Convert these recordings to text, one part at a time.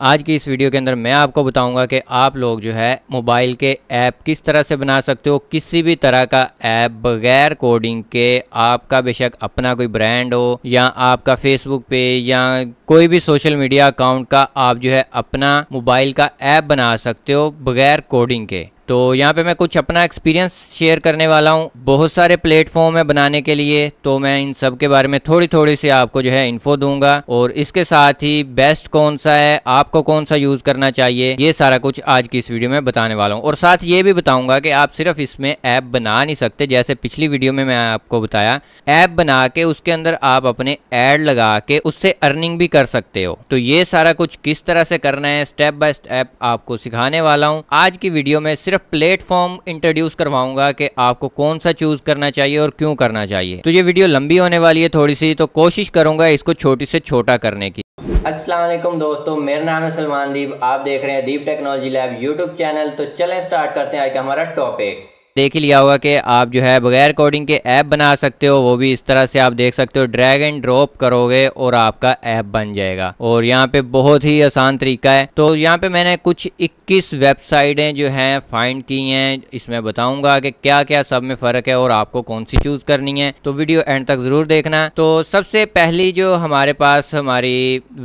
आज की इस वीडियो के अंदर मैं आपको बताऊंगा कि आप लोग जो है मोबाइल के ऐप किस तरह से बना सकते हो किसी भी तरह का ऐप बगैर कोडिंग के आपका बेशक अपना कोई ब्रांड हो या आपका फेसबुक पे या कोई भी सोशल मीडिया अकाउंट का आप जो है अपना मोबाइल का ऐप बना सकते हो बगैर कोडिंग के तो यहाँ पे मैं कुछ अपना एक्सपीरियंस शेयर करने वाला हूँ बहुत सारे प्लेटफॉर्म है बनाने के लिए तो मैं इन सब के बारे में थोड़ी थोड़ी सी आपको जो है इन्फो दूंगा और इसके साथ ही बेस्ट कौन सा है आपको कौन सा यूज़ करना चाहिए ये सारा कुछ आज की इस वीडियो में बताने वाला हूँ और साथ ये भी बताऊंगा कि आप सिर्फ इसमें ऐप बना नहीं सकते जैसे पिछली वीडियो में मैं आपको बताया ऐप बना के उसके अंदर आप अपने एड लगा के उससे अर्निंग भी कर सकते हो तो ये सारा कुछ किस तरह से करना है स्टेप बाय स्टेप आपको सिखाने वाला हूँ आज की वीडियो में सिर्फ प्लेटफॉर्म इंट्रोड्यूस करवाऊंगा कि आपको कौन सा चूज करना चाहिए और क्यों करना चाहिए तो ये वीडियो लंबी होने वाली है थोड़ी सी तो कोशिश करूंगा इसको छोटी से छोटा करने की असलम दोस्तों मेरा नाम है सलमान दीप आप देख रहे हैं Deep technology lab YouTube channel तो चले स्टार्ट करते हैं आज का हमारा टॉपिक देख ही लिया होगा कि आप जो है बगैर कोडिंग के ऐप बना सकते हो वो भी इस तरह से आप देख सकते हो ड्रैग एंड ड्रॉप करोगे और आपका ऐप बन जाएगा और यहाँ पे बहुत ही आसान तरीका है तो यहाँ पे मैंने कुछ 21 वेबसाइटें जो हैं फाइंड की हैं इसमें बताऊंगा कि क्या क्या सब में फ़र्क है और आपको कौन सी चूज़ करनी है तो वीडियो एंड तक ज़रूर देखना तो सबसे पहली जो हमारे पास हमारी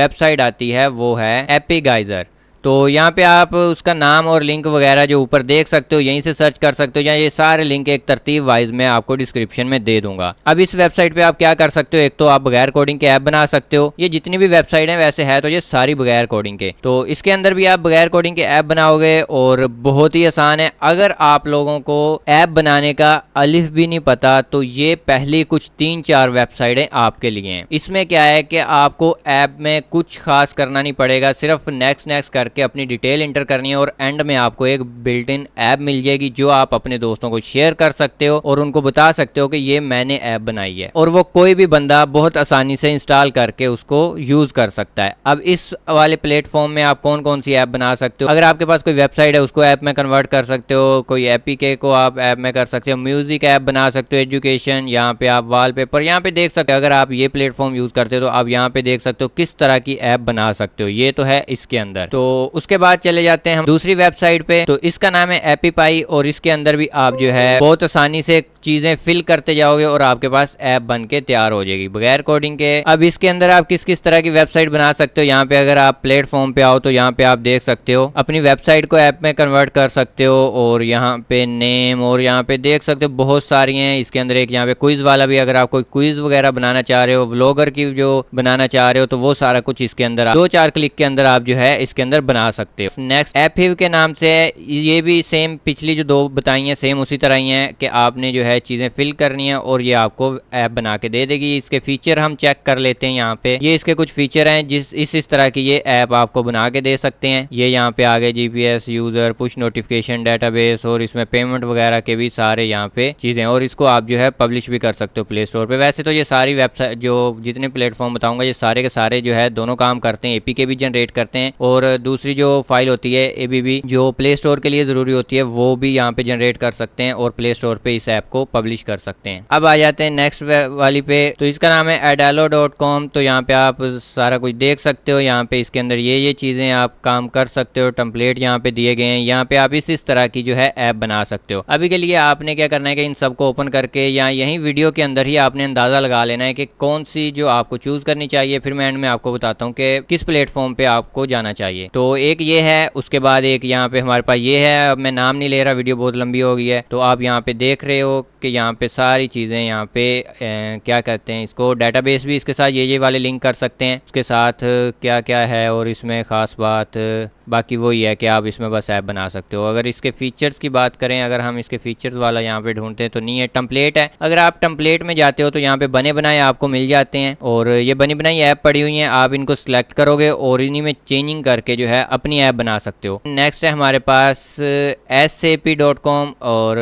वेबसाइट आती है वो है एपी गाइजर तो यहाँ पे आप उसका नाम और लिंक वगैरह जो ऊपर देख सकते हो यहीं से सर्च कर सकते हो या ये सारे लिंक एक तरतीब वाइज मैं आपको डिस्क्रिप्शन में दे दूंगा अब इस वेबसाइट पे आप क्या कर सकते हो एक तो आप बगैर कोडिंग के ऐप बना सकते हो ये जितनी भी वेबसाइट है वैसे है तो ये सारी बगैर कोडिंग के तो इसके अंदर भी आप बगैर कोडिंग के ऐप बनाओगे और बहुत ही आसान है अगर आप लोगों को ऐप बनाने का अलिफ भी नहीं पता तो ये पहली कुछ तीन चार वेबसाइटें आपके लिए हैं इसमें क्या है कि आपको ऐप में कुछ खास करना नहीं पड़ेगा सिर्फ नेक्स्ट नेक्स्ट कर करके अपनी डिटेल इंटर करनी है और एंड में आपको एक बिल्ट इन ऐप मिल जाएगी जो आप अपने दोस्तों को शेयर कर सकते हो और उनको बता सकते हो कि ये मैंने ऐप बनाई है और वो कोई भी बंदा बहुत आसानी से इंस्टॉल करके उसको यूज कर सकता है अब इस वाले प्लेटफॉर्म में आप कौन कौन सी ऐप बना सकते हो अगर आपके पास कोई वेबसाइट है उसको ऐप में कन्वर्ट कर सकते हो कोई एपी के को आप ऐप में कर सकते हो म्यूजिक ऐप बना सकते हो एजुकेशन यहाँ पे आप वाल पेपर यहाँ पे देख सकते हो अगर आप ये प्लेटफॉर्म यूज करते हो तो आप यहाँ पे देख सकते हो किस तरह की ऐप बना सकते हो ये तो है इसके अंदर तो उसके बाद चले जाते हैं हम दूसरी वेबसाइट पे तो इसका नाम है एपीपाई और इसके अंदर भी आप जो है बहुत आसानी से चीज़ें फिल करते जाओगे और आपके पास ऐप बन के तैयार हो जाएगी बगैर कोडिंग के अब इसके अंदर आप किस किस तरह की वेबसाइट बना सकते हो यहाँ पे अगर आप प्लेटफॉर्म पे आओ तो यहाँ पे आप देख सकते हो अपनी वेबसाइट को ऐप में कन्वर्ट कर सकते हो और यहाँ पे नेम और यहाँ पे देख सकते हो बहुत सारी हैं इसके अंदर एक यहाँ पे क्विज वाला भी अगर आप कोई क्विज वगैरह बनाना चाह रहे हो ब्लॉगर की जो बनाना चाह रहे हो तो वो सारा कुछ इसके अंदर दो चार क्लिक के अंदर आप जो है इसके अंदर बना सकते हो नेक्स्ट एप के नाम से ये भी सेम पिछली जो दो बताई है सेम उसी तरह ही है कि आपने जो है है चीज़ें फिल करनी है और ये आपको ऐप बना के दे देगी इसके फीचर हम चेक कर लेते हैं यहाँ पे ये इसके कुछ फीचर हैं जिस इस इस तरह की ये ऐप आपको बना के दे सकते हैं ये यहाँ पे आगे GPS user push notification database और इसमें पेमेंट वगैरह के भी सारे यहाँ पे चीजें और इसको आप जो है पब्लिश भी कर सकते हो प्ले स्टोर पे वैसे तो ये सारी वेबसाइट जो जितने प्लेटफॉर्म बताऊंगा ये सारे के सारे जो है दोनों काम करते हैं एपी के भी जनरेट करते हैं और दूसरी जो फाइल होती है एबीबी जो प्ले स्टोर के लिए जरूरी होती है वो भी यहाँ पे जनरेट कर सकते हैं और प्ले स्टोर पे इस ऐप को पब्लिश कर सकते हैं अब आ जाते हैं नेक्स्ट वाली पे तो इसका नाम है एडेलो डॉट कॉम तो यहाँ पे आप सारा कुछ देख सकते हो यहाँ पे इसके अंदर ये ये चीज़ें आप काम कर सकते हो टम्पलेट यहाँ पे दिए गए हैं यहाँ पे आप इस इस तरह की जो है ऐप बना सकते हो अभी के लिए आपने क्या करना है कि इन सबको ओपन करके या यही वीडियो के अंदर ही आपने अंदाज़ा लगा लेना है कि कौन सी जो आपको चूज़ करनी चाहिए फिर मैं एंड में आपको बताता हूँ कि किस प्लेटफॉर्म पे आपको जाना चाहिए तो एक ये है उसके बाद एक यहाँ पे हमारे पास ये है अब मैं नाम नहीं ले रहा वीडियो बहुत लंबी हो गई है तो आप यहाँ पे देख रहे हो कि यहाँ पे सारी चीज़ें यहाँ पे ए, क्या कहते हैं इसको डेटाबेस भी इसके साथ ये ये वाले लिंक कर सकते हैं उसके साथ क्या क्या है और इसमें ख़ास बात बाकी वही है कि आप इसमें बस ऐप बना सकते हो अगर इसके फीचर्स की बात करें अगर हम इसके फीचर्स वाला यहाँ पे ढूंढते हैं तो नहीं है टम्पलेट है अगर आप टम्पलेट में जाते हो तो यहाँ पे बने बनाए आपको मिल जाते हैं और ये बनी बनाई ऐप पड़ी हुई है आप इनको सिलेक्ट करोगे और इन्हीं में चेंजिंग करके जो है अपनी ऐप बना सकते हो नेक्स्ट है हमारे पास एस और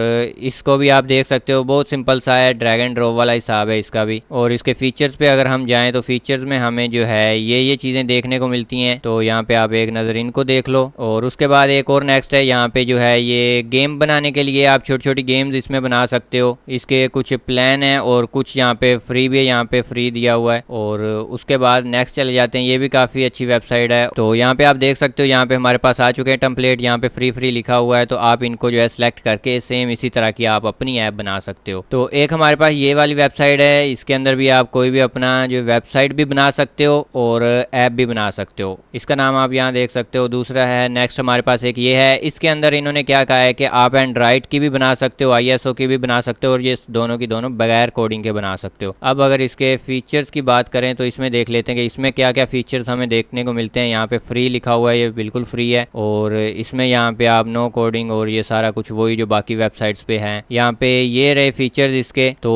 इसको भी आप देख सकते हो बहुत सिंपल सा है ड्रैगन ड्रॉप वाला हिसाब है इसका भी और इसके फीचर्स पे अगर हम जाए तो फीचर्स में हमें जो है ये ये चीज़ें देखने को मिलती हैं तो यहाँ पे आप एक नज़र इनको देख देख लो और उसके बाद एक और नेक्स्ट है यहाँ पे जो है ये गेम बनाने के लिए आप छोटी छोटी गेम्स इसमें बना सकते हो इसके कुछ प्लान है और कुछ यहाँ पे फ्री भी है यहाँ पे फ्री दिया हुआ है और उसके बाद नेक्स्ट चले जाते हैं ये भी काफ़ी अच्छी वेबसाइट है तो यहाँ पे आप देख सकते हो यहाँ पे हमारे पास आ चुके हैं टम्पलेट यहाँ पे फ्री फ्री लिखा हुआ है तो आप इनको जो है सिलेक्ट करके सेम इसी तरह की आप अपनी ऐप बना सकते हो तो एक हमारे पास ये वाली वेबसाइट है इसके अंदर भी आप कोई भी अपना जो वेबसाइट भी बना सकते हो और ऐप भी बना सकते हो इसका नाम आप यहाँ देख सकते हो दूसरा है नेक्स्ट हमारे पास एक ये है इसके अंदर इन्होंने क्या कहा है कि आप एंड राइट की भी बना सकते हो आईएसओ की भी बना सकते हो और ये दोनों की दोनों बगैर कोडिंग के बना सकते हो अब अगर इसके फीचर्स की बात करें तो इसमें देख लेते हैं कि इसमें क्या क्या फीचर्स हमें देखने को मिलते हैं यहाँ पे फ्री लिखा हुआ है ये बिल्कुल फ्री है और इसमें यहाँ पे आप नो कोडिंग और ये सारा कुछ वही जो बाकी वेबसाइट्स पे है यहाँ पे ये रहे फीचर्स इसके तो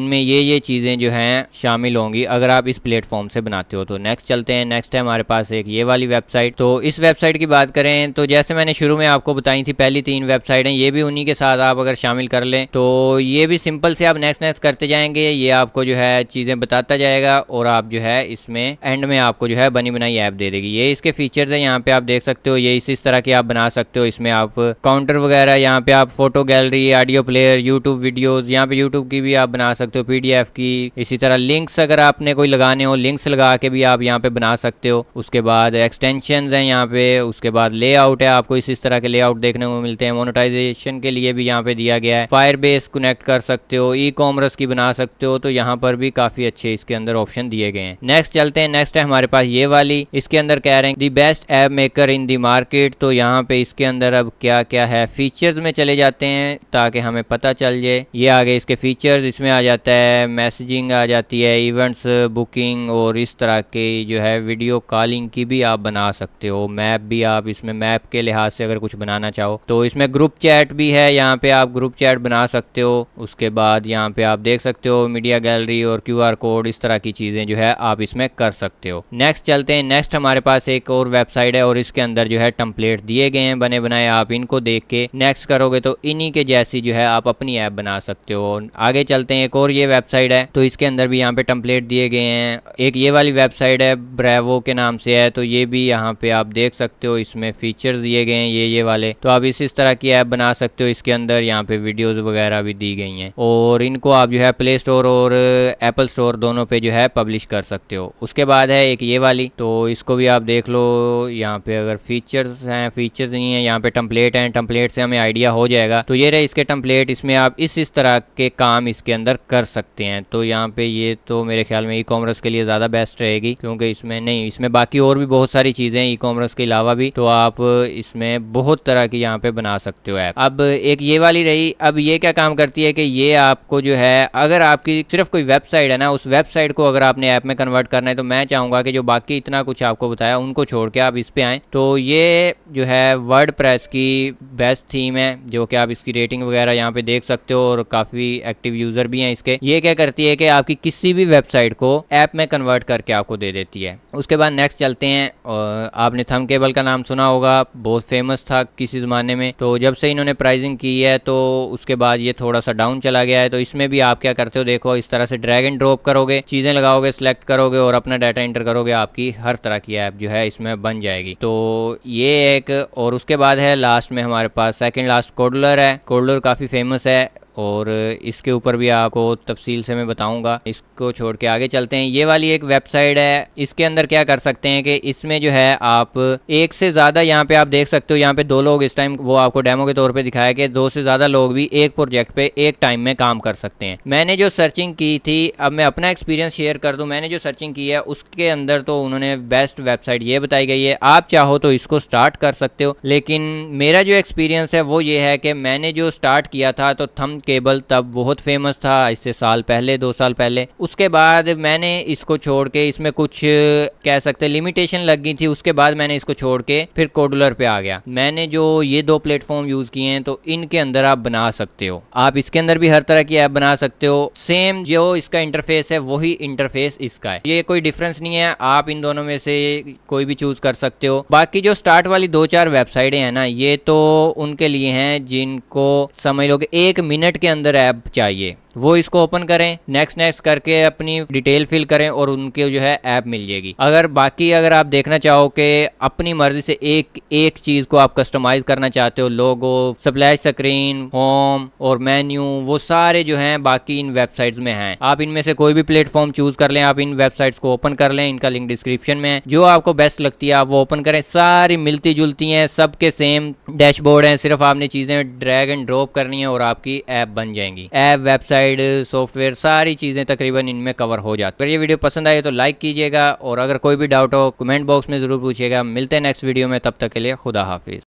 इनमें ये ये चीज़ें जो हैं शामिल होंगी अगर आप इस प्लेटफॉर्म से बनाते हो तो नेक्स्ट चलते हैं नेक्स्ट है हमारे पास एक ये वाली वेबसाइट तो इस वेब वेबसाइट की बात करें तो जैसे मैंने शुरू में आपको बताई थी पहली तीन वेबसाइट हैं ये भी उन्हीं के साथ आप अगर शामिल कर लें तो ये भी सिंपल से आप नेक्स्ट नेक्स्ट करते जाएंगे ये आपको जो है चीज़ें बताता जाएगा और आप जो है इसमें एंड में आपको जो है बनी बनाई ऐप दे देगी ये इसके फीचर्स हैं यहाँ पे आप देख सकते हो ये इस तरह की आप बना सकते हो इसमें आप काउंटर वगैरह यहाँ पे आप photo gallery audio player YouTube videos यहाँ पे यूट्यूब की भी आप बना सकते हो पी की इसी तरह लिंक्स अगर आपने कोई लगाने हो लिंक्स लगा के भी आप यहाँ पे बना सकते हो उसके बाद एक्सटेंशन हैं यहाँ पे वे उसके बाद लेआउट है आपको इस इस तरह के लेआउट देखने को मिलते हैं मोनोटाइजेशन के लिए भी यहाँ पे दिया गया है फायर बेस कनेक्ट कर सकते हो ई कॉमर्स की बना सकते हो तो यहाँ पर भी काफी अच्छे इसके अंदर ऑप्शन दिए गए हैं नेक्स्ट चलते हैं नेक्स्ट है हमारे पास ये वाली इसके अंदर कह रहे हैं the best app maker in the market तो यहाँ पे इसके अंदर अब क्या क्या है फीचर्स में चले जाते हैं ताकि हमें पता चल जाए ये आगे इसके फीचर इसमें आ जाता है मैसेजिंग आ जाती है इवेंट्स बुकिंग और इस तरह के जो है वीडियो कॉलिंग की भी आप बना सकते हो मैप मैप भी आप इसमें मैप के लिहाज से अगर कुछ बनाना चाहो तो इसमें ग्रुप चैट भी है यहाँ पे आप ग्रुप चैट बना सकते हो उसके बाद यहाँ पे आप देख सकते हो मीडिया गैलरी और क्यू कोड इस तरह की चीज़ें जो है आप इसमें कर सकते हो नेक्स्ट चलते हैं नेक्स्ट हमारे पास एक और वेबसाइट है और इसके अंदर जो है टम्पलेट दिए गए हैं बने बनाए आप इनको देख के नेक्स्ट करोगे तो इन्हीं के जैसी जो है आप अपनी ऐप बना सकते हो आगे चलते हैं एक और ये वेबसाइट है तो इसके अंदर भी यहाँ पे टम्पलेट दिए गए हैं एक ये वाली वेबसाइट है ब्रेवो के नाम से है तो ये भी यहाँ पे आप देख सकते हो इसमें फीचर्स दिए गए हैं ये ये वाले तो आप इस इस तरह की ऐप बना सकते हो इसके अंदर यहाँ पे वीडियोस वगैरह भी दी गई हैं और इनको आप जो है प्ले स्टोर और एप्पल स्टोर दोनों पे जो है पब्लिश कर सकते हो उसके बाद है एक ये वाली तो इसको भी आप देख लो यहाँ पे अगर फीचर्स हैं फीचर्स नहीं है यहाँ पे टम्पलेट हैं टम्पलेट से हमें आइडिया हो जाएगा तो ये रहे इसके टम्पलेट इसमें आप इस इस तरह के काम इसके अंदर कर सकते हैं तो यहाँ पे ये तो मेरे ख्याल में ई कॉमर्स के लिए ज़्यादा बेस्ट रहेगी क्योंकि इसमें नहीं इसमें बाकी और भी बहुत सारी चीज़ें ई कॉमर्स के अलावा भी तो आप इसमें बहुत तरह की यहाँ पे बना सकते हो ऐप अब एक ये वाली रही अब ये क्या काम करती है कि ये आपको जो है अगर आपकी सिर्फ कोई वेबसाइट है ना उस वेबसाइट को अगर आपने ऐप में कन्वर्ट करना है तो मैं चाहूंगा कि जो बाकी इतना कुछ आपको बताया उनको छोड़ के आप इस पे आए तो ये जो है वर्ड की बेस्ट थीम है जो कि आप इसकी रेटिंग वगैरह यहाँ पे देख सकते हो और काफ़ी एक्टिव यूज़र भी हैं इसके ये क्या करती है कि आपकी किसी भी वेबसाइट को ऐप में कन्वर्ट करके आपको दे देती है उसके बाद नेक्स्ट चलते हैं और आपने थम के टेबल का नाम सुना होगा बहुत फेमस था किसी ज़माने में तो जब से इन्होंने प्राइजिंग की है तो उसके बाद ये थोड़ा सा डाउन चला गया है तो इसमें भी आप क्या करते हो देखो इस तरह से ड्रैग एंड ड्रॉप करोगे चीज़ें लगाओगे सिलेक्ट करोगे और अपना डाटा इंटर करोगे आपकी हर तरह की ऐप जो है इसमें बन जाएगी तो ये एक और उसके बाद है लास्ट में हमारे पास सेकेंड लास्ट कोडलर है कोडलर काफ़ी फेमस है और इसके ऊपर भी आपको तफसील से मैं बताऊंगा इसको छोड़ के आगे चलते हैं ये वाली एक वेबसाइट है इसके अंदर क्या कर सकते हैं कि इसमें जो है आप एक से ज़्यादा यहाँ पे आप देख सकते हो यहाँ पे दो लोग इस टाइम वो आपको डेमो के तौर पे दिखाया कि दो से ज़्यादा लोग भी एक प्रोजेक्ट पे एक टाइम में काम कर सकते हैं मैंने जो सर्चिंग की थी अब मैं अपना एक्सपीरियंस शेयर कर दूँ मैंने जो सर्चिंग की है उसके अंदर तो उन्होंने बेस्ट वेबसाइट ये बताई गई है आप चाहो तो इसको स्टार्ट कर सकते हो लेकिन मेरा जो एक्सपीरियंस है वो ये है कि मैंने जो स्टार्ट किया था तो थम केबल तब बहुत फेमस था इससे साल पहले दो साल पहले उसके बाद मैंने इसको छोड़ के इसमें कुछ कह सकते लिमिटेशन लग गई थी उसके बाद मैंने इसको छोड़ के फिर कोडुलर पे आ गया मैंने जो ये दो प्लेटफॉर्म यूज़ किए हैं तो इनके अंदर आप बना सकते हो आप इसके अंदर भी हर तरह की ऐप बना सकते हो सेम जो इसका इंटरफेस है वही इंटरफेस इसका है ये कोई डिफरेंस नहीं है आप इन दोनों में से कोई भी चूज कर सकते हो बाकी जो स्टार्ट वाली दो चार वेबसाइटें हैं ना ये तो उनके लिए हैं जिनको समझ लो कि एक मिनट मिनट के अंदर ऐप चाहिए वो इसको ओपन करें नेक्स्ट नेक्स्ट करके अपनी डिटेल फिल करें और उनके जो है ऐप मिल जाएगी अगर बाकी अगर आप देखना चाहो कि अपनी मर्जी से एक एक चीज़ को आप कस्टमाइज़ करना चाहते हो लोगो सप्लाई स्क्रीन होम और मेन्यू वो सारे जो हैं बाकी इन वेबसाइट्स में हैं आप इनमें से कोई भी प्लेटफॉर्म चूज़ कर लें आप इन वेबसाइट्स को ओपन कर लें इनका लिंक डिस्क्रिप्शन में है जो आपको बेस्ट लगती है आप वो ओपन करें सारी मिलती जुलती हैं सबके सेम डैशबोर्ड हैं सिर्फ आपने चीज़ें ड्रैग एंड ड्रॉप करनी है और आपकी ऐप बन जाएंगी ऐप वेबसाइट गाइड सॉफ्टवेयर सारी चीज़ें तकरीबन इनमें कवर हो जाती है ये वीडियो पसंद आए तो लाइक कीजिएगा और अगर कोई भी डाउट हो कमेंट बॉक्स में ज़रूर पूछिएगा मिलते हैं नेक्स्ट वीडियो में तब तक के लिए खुदा हाफिज़